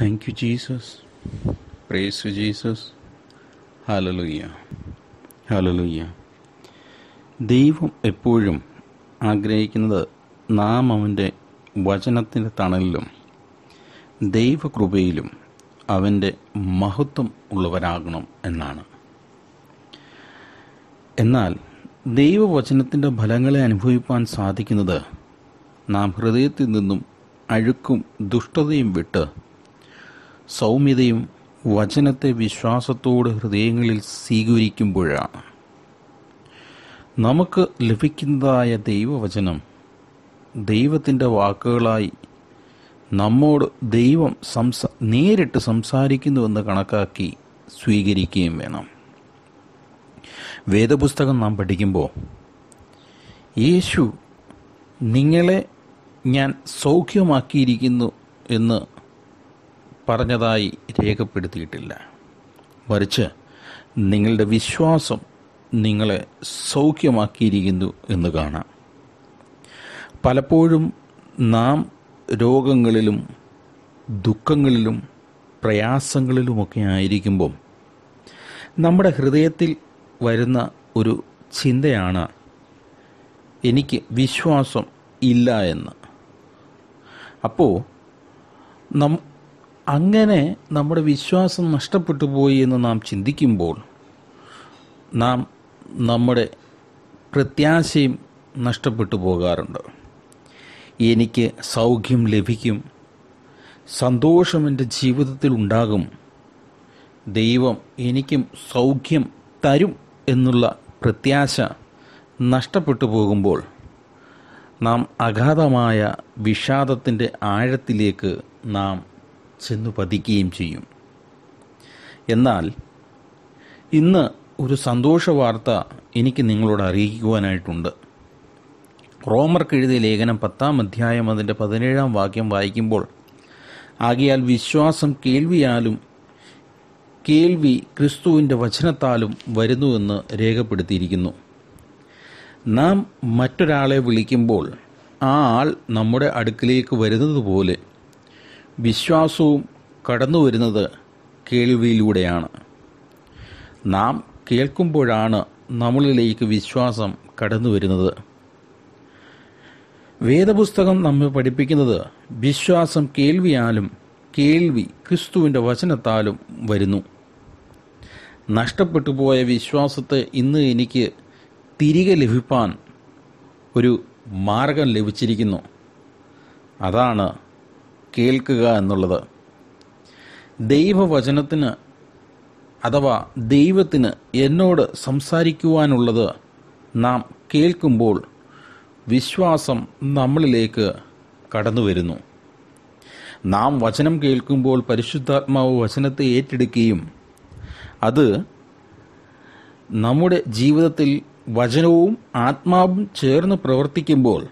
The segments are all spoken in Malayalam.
Thank you, Jesus. Praise Jesus Jesus. Hallelujah. Hallelujah. ദൈവം എപ്പോഴും ആഗ്രഹിക്കുന്നത് നാം അവൻ്റെ വചനത്തിൻ്റെ തണലിലും ദൈവകൃപയിലും അവൻ്റെ മഹത്വം ഉള്ളവരാകണം എന്നാണ് എന്നാൽ ദൈവവചനത്തിൻ്റെ ഫലങ്ങളെ അനുഭവിപ്പാൻ സാധിക്കുന്നത് നാം ഹൃദയത്തിൽ നിന്നും അഴുക്കും ദുഷ്ടതയും വിട്ട് സൗമ്യതയും വചനത്തെ വിശ്വാസത്തോട് ഹൃദയങ്ങളിൽ സ്വീകരിക്കുമ്പോഴാണ് നമുക്ക് ലഭിക്കുന്നതായ ദൈവവചനം ദൈവത്തിൻ്റെ വാക്കുകളായി നമ്മോട് ദൈവം സംസാ നേരിട്ട് സംസാരിക്കുന്നുവെന്ന് കണക്കാക്കി സ്വീകരിക്കുകയും വേണം വേദപുസ്തകം നാം പഠിക്കുമ്പോൾ യേശു നിങ്ങളെ ഞാൻ സൗഖ്യമാക്കിയിരിക്കുന്നു എന്ന് പറഞ്ഞതായി രേഖപ്പെടുത്തിയിട്ടില്ല മറിച്ച് നിങ്ങളുടെ വിശ്വാസം നിങ്ങളെ സൗഖ്യമാക്കിയിരിക്കുന്നു എന്ന് കാണാം പലപ്പോഴും നാം രോഗങ്ങളിലും ദുഃഖങ്ങളിലും പ്രയാസങ്ങളിലുമൊക്കെ ആയിരിക്കുമ്പം നമ്മുടെ ഹൃദയത്തിൽ വരുന്ന ഒരു ചിന്തയാണ് എനിക്ക് വിശ്വാസം ഇല്ല എന്ന് അപ്പോൾ അങ്ങനെ നമ്മുടെ വിശ്വാസം നഷ്ടപ്പെട്ടു പോയി എന്ന് നാം ചിന്തിക്കുമ്പോൾ നാം നമ്മുടെ പ്രത്യാശയും നഷ്ടപ്പെട്ടു പോകാറുണ്ട് എനിക്ക് സൗഖ്യം ലഭിക്കും സന്തോഷം എൻ്റെ ജീവിതത്തിൽ ഉണ്ടാകും ദൈവം എനിക്കും സൗഖ്യം തരും എന്നുള്ള പ്രത്യാശ നഷ്ടപ്പെട്ടു പോകുമ്പോൾ നാം അഗാധമായ വിഷാദത്തിൻ്റെ ആഴത്തിലേക്ക് നാം ചെന്നു പതിക്കുകയും ചെയ്യും എന്നാൽ ഇന്ന് ഒരു സന്തോഷ വാർത്ത എനിക്ക് നിങ്ങളോട് അറിയിക്കുവാനായിട്ടുണ്ട് റോമർക്ക് എഴുതിയ ലേഖനം പത്താം അധ്യായം അതിൻ്റെ പതിനേഴാം വാക്യം വായിക്കുമ്പോൾ ആകിയാൽ വിശ്വാസം കേൾവിയാലും കേൾവി ക്രിസ്തുവിൻ്റെ വചനത്താലും വരുന്നുവെന്ന് രേഖപ്പെടുത്തിയിരിക്കുന്നു നാം മറ്റൊരാളെ വിളിക്കുമ്പോൾ ആ ആൾ നമ്മുടെ അടുക്കിലേക്ക് വരുന്നത് പോലെ വിശ്വാസവും കടന്നു വരുന്നത് കേൾവിയിലൂടെയാണ് നാം കേൾക്കുമ്പോഴാണ് നമ്മളിലേക്ക് വിശ്വാസം കടന്നു വരുന്നത് വേദപുസ്തകം നമ്മെ പഠിപ്പിക്കുന്നത് വിശ്വാസം കേൾവിയാലും കേൾവി ക്രിസ്തുവിൻ്റെ വചനത്താലും വരുന്നു നഷ്ടപ്പെട്ടു പോയ വിശ്വാസത്തെ ഇന്ന് എനിക്ക് തിരികെ ലഭിപ്പാൻ ഒരു മാർഗം ലഭിച്ചിരിക്കുന്നു അതാണ് കേൾക്കുക എന്നുള്ളത് ദൈവവചനത്തിന് അഥവാ ദൈവത്തിന് എന്നോട് സംസാരിക്കുവാനുള്ളത് നാം കേൾക്കുമ്പോൾ വിശ്വാസം നമ്മളിലേക്ക് കടന്നു വരുന്നു നാം വചനം കേൾക്കുമ്പോൾ പരിശുദ്ധാത്മാവ് വചനത്തെ ഏറ്റെടുക്കുകയും അത് നമ്മുടെ ജീവിതത്തിൽ വചനവും ആത്മാവും ചേർന്ന് പ്രവർത്തിക്കുമ്പോൾ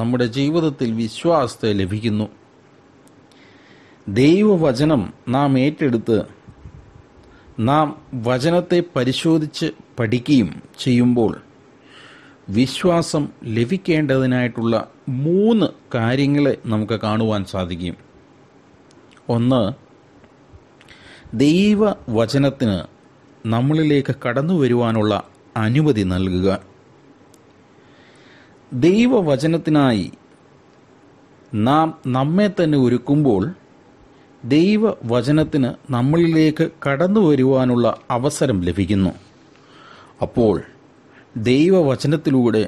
നമ്മുടെ ജീവിതത്തിൽ വിശ്വാസത്തെ ലഭിക്കുന്നു ദൈവവചനം നാം ഏറ്റെടുത്ത് നാം വചനത്തെ പരിശോധിച്ച് പഠിക്കുകയും ചെയ്യുമ്പോൾ വിശ്വാസം ലഭിക്കേണ്ടതിനായിട്ടുള്ള മൂന്ന് കാര്യങ്ങളെ നമുക്ക് കാണുവാൻ സാധിക്കും ഒന്ന് ദൈവവചനത്തിന് നമ്മളിലേക്ക് കടന്നു വരുവാനുള്ള അനുമതി നൽകുക ദൈവവചനത്തിനായി നാം നമ്മെ തന്നെ ഒരുക്കുമ്പോൾ ദൈവവചനത്തിന് നമ്മളിലേക്ക് കടന്നു വരുവാനുള്ള അവസരം ലഭിക്കുന്നു അപ്പോൾ ദൈവവചനത്തിലൂടെ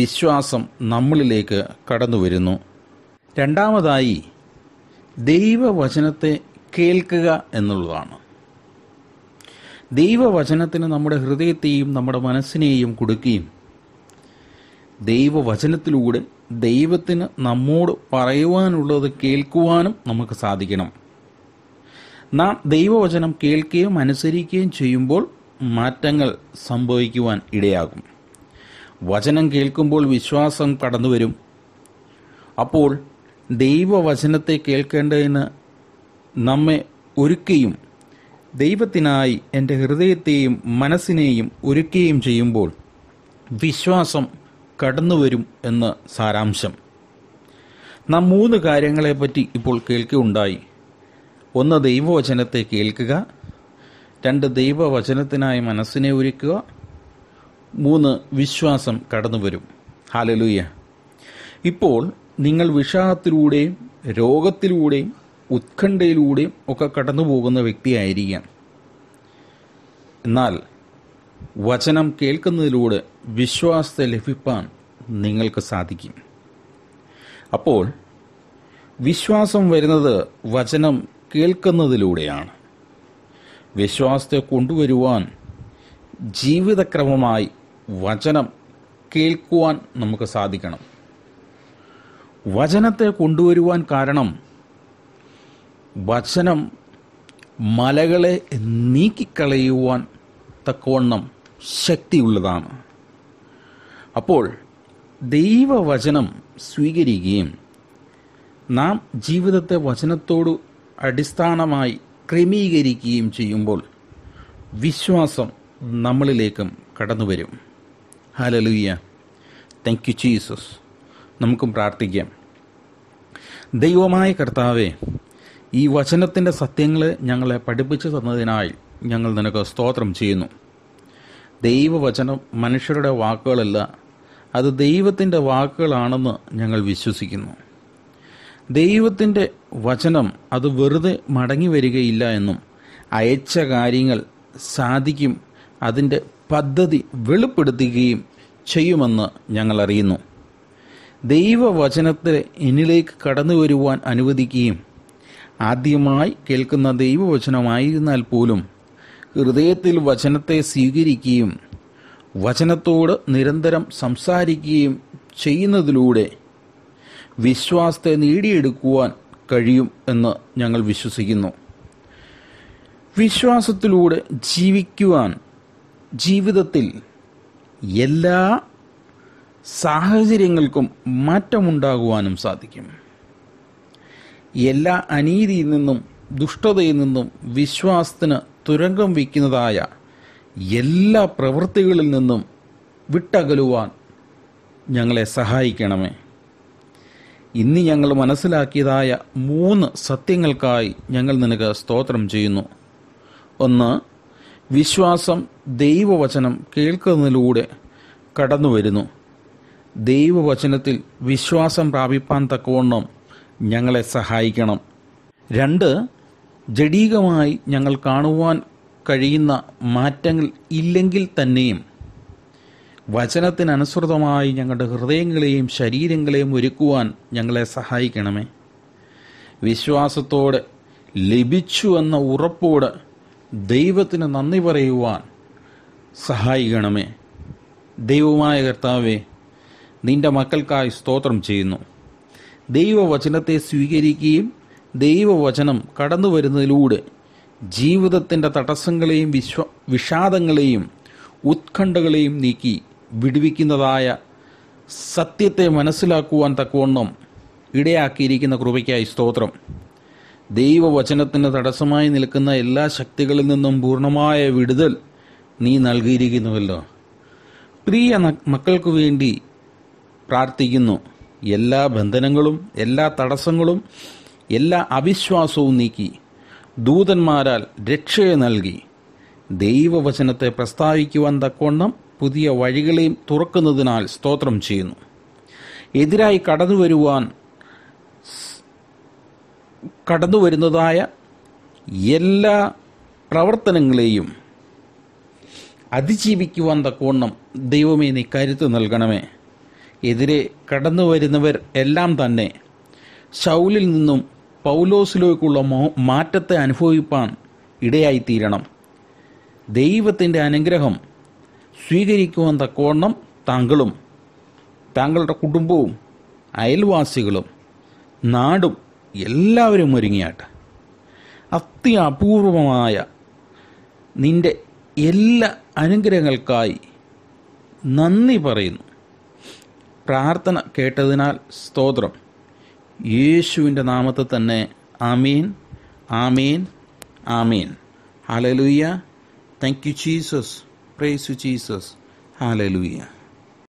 വിശ്വാസം നമ്മളിലേക്ക് കടന്നു വരുന്നു രണ്ടാമതായി ദൈവവചനത്തെ കേൾക്കുക എന്നുള്ളതാണ് ദൈവവചനത്തിന് നമ്മുടെ ഹൃദയത്തെയും നമ്മുടെ മനസ്സിനെയും കൊടുക്കുകയും ദൈവവചനത്തിലൂടെ ദൈവത്തിന് നമ്മോട് പറയുവാനുള്ളത് കേൾക്കുവാനും നമുക്ക് സാധിക്കണം നാം ദൈവവചനം കേൾക്കുകയും അനുസരിക്കുകയും ചെയ്യുമ്പോൾ മാറ്റങ്ങൾ സംഭവിക്കുവാൻ ഇടയാകും വചനം കേൾക്കുമ്പോൾ വിശ്വാസം കടന്നു വരും അപ്പോൾ ദൈവവചനത്തെ കേൾക്കേണ്ടതിന് നമ്മെ ഒരുക്കുകയും ദൈവത്തിനായി എൻ്റെ ഹൃദയത്തെയും മനസ്സിനെയും ഒരുക്കുകയും ചെയ്യുമ്പോൾ വിശ്വാസം കടന്നുവരും എന്ന് സാരാംശം നാം മൂന്ന് കാര്യങ്ങളെപ്പറ്റി ഇപ്പോൾ കേൾക്കുകയുണ്ടായി ഒന്ന് ദൈവവചനത്തെ കേൾക്കുക രണ്ട് ദൈവവചനത്തിനായി മനസ്സിനെ ഒരുക്കുക മൂന്ന് വിശ്വാസം കടന്നു വരും ഹാലലൂയ ഇപ്പോൾ നിങ്ങൾ വിഷാദത്തിലൂടെയും രോഗത്തിലൂടെയും ഉത്കണ്ഠയിലൂടെയും ഒക്കെ കടന്നു പോകുന്ന വ്യക്തിയായിരിക്കാം എന്നാൽ വചനം കേൾക്കുന്നതിലൂടെ വിശ്വാസത്തെ ലഭിപ്പാൻ നിങ്ങൾക്ക് സാധിക്കും അപ്പോൾ വിശ്വാസം വരുന്നത് വചനം കേൾക്കുന്നതിലൂടെയാണ് വിശ്വാസത്തെ കൊണ്ടുവരുവാൻ ജീവിതക്രമമായി വചനം കേൾക്കുവാൻ നമുക്ക് സാധിക്കണം വചനത്തെ കൊണ്ടുവരുവാൻ കാരണം വചനം മലകളെ നീക്കിക്കളയുവാൻ തക്കവണ്ണം ശക്തിയുള്ളതാണ് അപ്പോൾ ദൈവവചനം സ്വീകരിക്കുകയും നാം ജീവിതത്തെ വചനത്തോട് അടിസ്ഥാനമായി ക്രമീകരിക്കുകയും ചെയ്യുമ്പോൾ വിശ്വാസം നമ്മളിലേക്കും കടന്നു വരും ഹലലുയ്യ താങ്ക് യു ജീസസ് നമുക്കും പ്രാർത്ഥിക്കാം ദൈവമായ കർത്താവെ ഈ വചനത്തിൻ്റെ സത്യങ്ങളെ ഞങ്ങളെ പഠിപ്പിച്ചു തന്നതിനായി ഞങ്ങൾ നിനക്ക് സ്തോത്രം ചെയ്യുന്നു ദൈവവചനം മനുഷ്യരുടെ വാക്കുകളല്ല അത് ദൈവത്തിൻ്റെ വാക്കുകളാണെന്ന് ഞങ്ങൾ വിശ്വസിക്കുന്നു ദൈവത്തിൻ്റെ വചനം അത് വെറുതെ മടങ്ങി വരികയില്ല എന്നും അയച്ച കാര്യങ്ങൾ സാധിക്കും അതിൻ്റെ പദ്ധതി വെളിപ്പെടുത്തുകയും ചെയ്യുമെന്ന് ഞങ്ങൾ അറിയുന്നു ദൈവവചനത്തെ എന്നിലേക്ക് കടന്നു വരുവാൻ അനുവദിക്കുകയും ആദ്യമായി കേൾക്കുന്ന ദൈവവചനമായിരുന്നാൽ പോലും ഹൃദയത്തിൽ വചനത്തെ സ്വീകരിക്കുകയും വചനത്തോട് നിരന്തരം സംസാരിക്കുകയും ചെയ്യുന്നതിലൂടെ വിശ്വാസത്തെ നേടിയെടുക്കുവാൻ കഴിയും എന്ന് ഞങ്ങൾ വിശ്വസിക്കുന്നു വിശ്വാസത്തിലൂടെ ജീവിക്കുവാൻ ജീവിതത്തിൽ എല്ലാ സാഹചര്യങ്ങൾക്കും മാറ്റമുണ്ടാകുവാനും സാധിക്കും എല്ലാ അനീതിയിൽ നിന്നും ദുഷ്ടതയിൽ നിന്നും വിശ്വാസത്തിന് തുരങ്കം വയ്ക്കുന്നതായ എല്ലാ പ്രവൃത്തികളിൽ നിന്നും വിട്ടകലുവാൻ ഞങ്ങളെ സഹായിക്കണമേ ഇന്ന് ഞങ്ങൾ മനസ്സിലാക്കിയതായ മൂന്ന് സത്യങ്ങൾക്കായി ഞങ്ങൾ നിനക്ക് സ്തോത്രം ചെയ്യുന്നു ഒന്ന് വിശ്വാസം ദൈവവചനം കേൾക്കുന്നതിലൂടെ കടന്നു വരുന്നു ദൈവവചനത്തിൽ വിശ്വാസം പ്രാപിപ്പാൻ തക്കവണ്ണം ഞങ്ങളെ സഹായിക്കണം രണ്ട് ജഡീകമായി ഞങ്ങൾ കാണുവാൻ കഴിയുന്ന മാറ്റങ്ങൾ ഇല്ലെങ്കിൽ തന്നെയും വചനത്തിനനുസൃതമായി ഞങ്ങളുടെ ഹൃദയങ്ങളെയും ശരീരങ്ങളെയും ഒരുക്കുവാൻ ഞങ്ങളെ സഹായിക്കണമേ വിശ്വാസത്തോടെ ലഭിച്ചു എന്ന ഉറപ്പോട് ദൈവത്തിന് നന്ദി പറയുവാൻ സഹായിക്കണമേ ദൈവമായ കർത്താവെ നിന്റെ മക്കൾക്കായി സ്തോത്രം ചെയ്യുന്നു ദൈവവചനത്തെ സ്വീകരിക്കുകയും ദൈവവചനം കടന്നു വരുന്നതിലൂടെ ജീവിതത്തിൻ്റെ തടസ്സങ്ങളെയും വിശ്വ വിഷാദങ്ങളെയും ഉത്കണ്ഠകളെയും നീക്കി വിടുവിക്കുന്നതായ സത്യത്തെ മനസ്സിലാക്കുവാൻ തക്കവണ്ണം ഇടയാക്കിയിരിക്കുന്ന കൃപയ്ക്കായി സ്തോത്രം ദൈവവചനത്തിന് തടസ്സമായി നിൽക്കുന്ന എല്ലാ ശക്തികളിൽ നിന്നും പൂർണ്ണമായ വിടുതൽ നീ നൽകിയിരിക്കുന്നുവല്ലോ പ്രിയ മക്കൾക്ക് വേണ്ടി പ്രാർത്ഥിക്കുന്നു എല്ലാ ബന്ധനങ്ങളും എല്ലാ തടസ്സങ്ങളും എല്ലാ അവിശ്വാസവും നീക്കി ദൂതന്മാരാൽ രക്ഷയെ നൽകി ദൈവവചനത്തെ പ്രസ്താവിക്കുവാൻ തക്കവണ്ണം പുതിയ വഴികളെയും തുറക്കുന്നതിനാൽ സ്തോത്രം ചെയ്യുന്നു എതിരായി കടന്നു വരുവാൻ കടന്നു വരുന്നതായ എല്ലാ പ്രവർത്തനങ്ങളെയും അതിജീവിക്കുവാൻ തക്കവണ്ണം ദൈവമേ നീ കരുത്ത് നൽകണമേ എതിരെ കടന്നു വരുന്നവർ എല്ലാം തന്നെ ശൗലിൽ നിന്നും പൗലോസിലേക്കുള്ള മാറ്റത്തെ അനുഭവിപ്പാൻ ഇടയായിത്തീരണം ദൈവത്തിൻ്റെ അനുഗ്രഹം സ്വീകരിക്കുവാൻ തക്കവണ്ണം താങ്കളും താങ്കളുടെ കുടുംബവും അയൽവാസികളും നാടും എല്ലാവരും ഒരുങ്ങിയാട്ട് അത്യപൂർവമായ നിൻ്റെ എല്ലാ അനുഗ്രഹങ്ങൾക്കായി നന്ദി പറയുന്നു പ്രാർത്ഥന കേട്ടതിനാൽ സ്തോത്രം യേശുവിൻ്റെ നാമത്തെ തന്നെ ആമീൻ ആമീൻ ആമീൻ ഹാലലൂയ്യ thank you Jesus praise you Jesus hallelujah